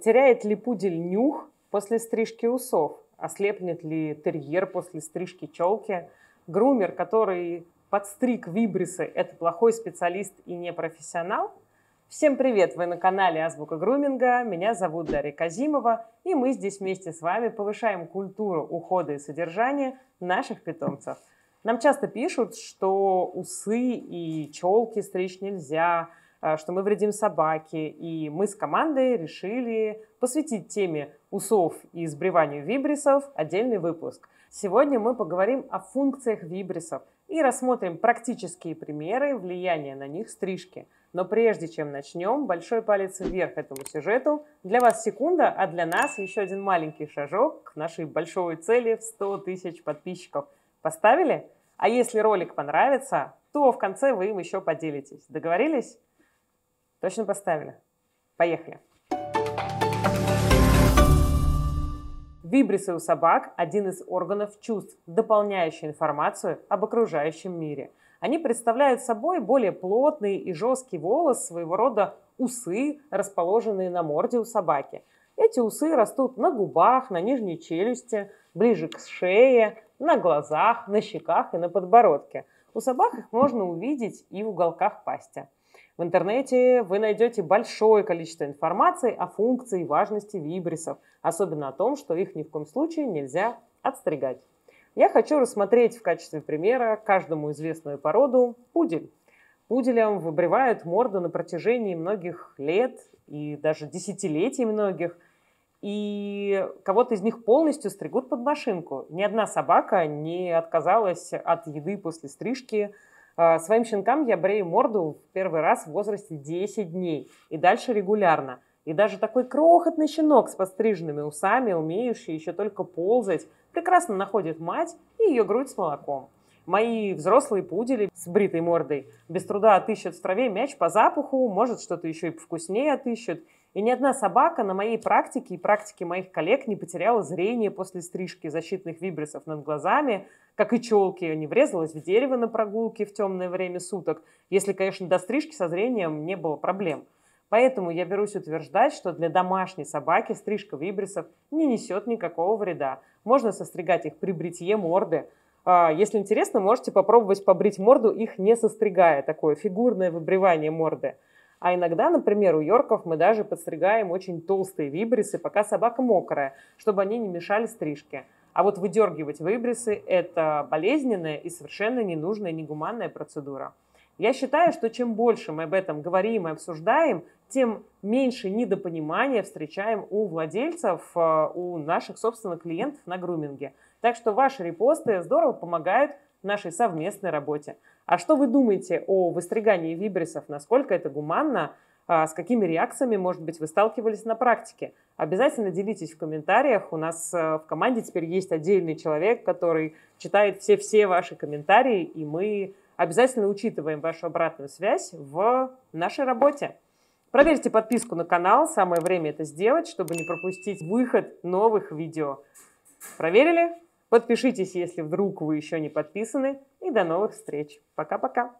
Потеряет ли пудель нюх после стрижки усов? Ослепнет ли терьер после стрижки челки? Грумер, который подстриг вибрисы, это плохой специалист и не профессионал? Всем привет! Вы на канале Азбука Груминга. Меня зовут Дарья Казимова, и мы здесь вместе с вами повышаем культуру ухода и содержания наших питомцев. Нам часто пишут, что усы и челки стричь нельзя, а, что мы вредим собаке, и мы с командой решили посвятить теме усов и сбриванию вибрисов отдельный выпуск. Сегодня мы поговорим о функциях вибрисов и рассмотрим практические примеры влияния на них стрижки. Но прежде чем начнем, большой палец вверх этому сюжету. Для вас секунда, а для нас еще один маленький шажок к нашей большой цели в 100 тысяч подписчиков. Поставили? А если ролик понравится, то в конце вы им еще поделитесь. Договорились? Точно поставили? Поехали. Вибрисы у собак – один из органов чувств, дополняющий информацию об окружающем мире. Они представляют собой более плотный и жесткий волос, своего рода усы, расположенные на морде у собаки. Эти усы растут на губах, на нижней челюсти, ближе к шее, на глазах, на щеках и на подбородке. У собак их можно увидеть и в уголках пасти. В интернете вы найдете большое количество информации о функции и важности вибрисов, особенно о том, что их ни в коем случае нельзя отстригать. Я хочу рассмотреть в качестве примера каждому известную породу пудель. Пуделям выбривают морду на протяжении многих лет и даже десятилетий многих – и кого-то из них полностью стригут под машинку. Ни одна собака не отказалась от еды после стрижки, а, своим щенкам я брею морду в первый раз в возрасте 10 дней и дальше регулярно. И даже такой крохотный щенок с подстриженными усами, умеющий еще только ползать, прекрасно находит мать и ее грудь с молоком. Мои взрослые пудели с бритой мордой без труда отыщут в траве мяч по запаху, может что-то еще и вкуснее отыщут, и ни одна собака на моей практике и практике моих коллег не потеряла зрение после стрижки защитных вибрисов над глазами, как и челки, не врезалась в дерево на прогулке в темное время суток, если, конечно, до стрижки со зрением не было проблем. Поэтому я берусь утверждать, что для домашней собаки стрижка вибрисов не несет никакого вреда. Можно состригать их при бритье морды. А, если интересно, можете попробовать побрить морду, их не состригая, такое фигурное выбривание морды – а иногда, например, у йорков мы даже подстригаем очень толстые вибрисы, пока собака мокрая, чтобы они не мешали стрижке. А вот выдергивать выбрисы – это болезненная и совершенно ненужная негуманная процедура. Я считаю, что чем больше мы об этом говорим и обсуждаем, тем меньше недопонимания встречаем у владельцев, э, у наших собственных клиентов на груминге. Так что ваши репосты здорово помогают нашей совместной работе. А что вы думаете о выстригании вибрисов? Насколько это гуманно? А с какими реакциями, может быть, вы сталкивались на практике? Обязательно делитесь в комментариях. У нас э, в команде теперь есть отдельный человек, который читает все-все ваши комментарии, и мы обязательно учитываем вашу обратную связь в нашей работе. Проверьте подписку на канал, самое время это сделать, чтобы не пропустить выход новых видео. Проверили? Подпишитесь, если вдруг вы еще не подписаны. И до новых встреч. Пока-пока.